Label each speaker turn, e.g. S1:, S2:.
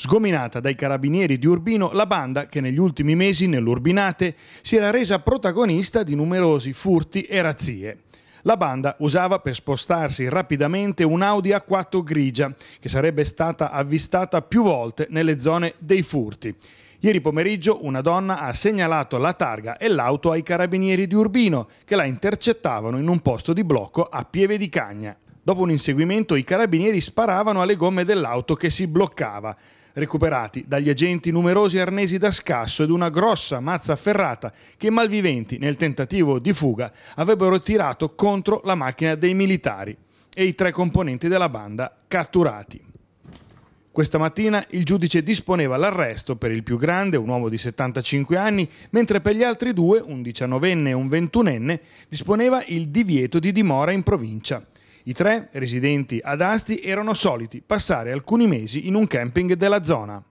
S1: Sgominata dai carabinieri di Urbino, la banda che negli ultimi mesi nell'Urbinate si era resa protagonista di numerosi furti e razzie. La banda usava per spostarsi rapidamente un Audi A4 grigia che sarebbe stata avvistata più volte nelle zone dei furti. Ieri pomeriggio una donna ha segnalato la targa e l'auto ai carabinieri di Urbino che la intercettavano in un posto di blocco a Pieve di Cagna. Dopo un inseguimento i carabinieri sparavano alle gomme dell'auto che si bloccava recuperati dagli agenti numerosi arnesi da scasso ed una grossa mazza ferrata che i malviventi, nel tentativo di fuga, avrebbero tirato contro la macchina dei militari e i tre componenti della banda catturati. Questa mattina il giudice disponeva l'arresto per il più grande, un uomo di 75 anni, mentre per gli altri due, un 19enne e un 21enne, disponeva il divieto di dimora in provincia. I tre, residenti ad Asti, erano soliti passare alcuni mesi in un camping della zona.